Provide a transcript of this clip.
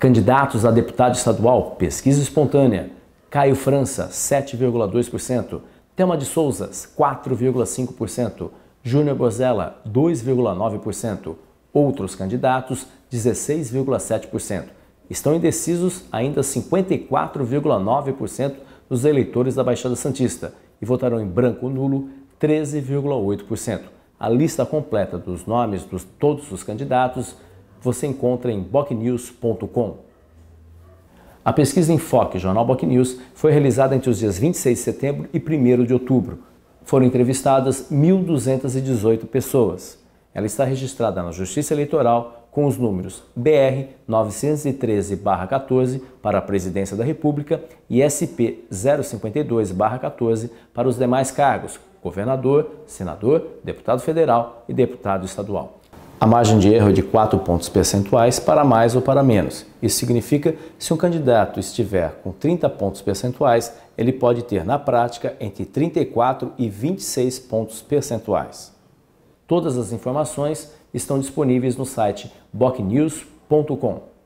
Candidatos a deputado estadual, pesquisa espontânea. Caio França, 7,2%. Thelma de Souzas, 4,5%. Júnior Bozella, 2,9%. Outros candidatos, 16,7%. Estão indecisos ainda 54,9% dos eleitores da Baixada Santista e votarão em branco ou nulo 13,8%. A lista completa dos nomes de todos os candidatos você encontra em bocnews.com. A pesquisa Enfoque Jornal BocNews foi realizada entre os dias 26 de setembro e 1 de outubro. Foram entrevistadas 1.218 pessoas. Ela está registrada na Justiça Eleitoral com os números BR 913-14 para a Presidência da República e SP 052-14 para os demais cargos: governador, senador, deputado federal e deputado estadual. A margem de erro é de 4 pontos percentuais para mais ou para menos. Isso significa que se um candidato estiver com 30 pontos percentuais, ele pode ter na prática entre 34 e 26 pontos percentuais. Todas as informações estão disponíveis no site bocnews.com.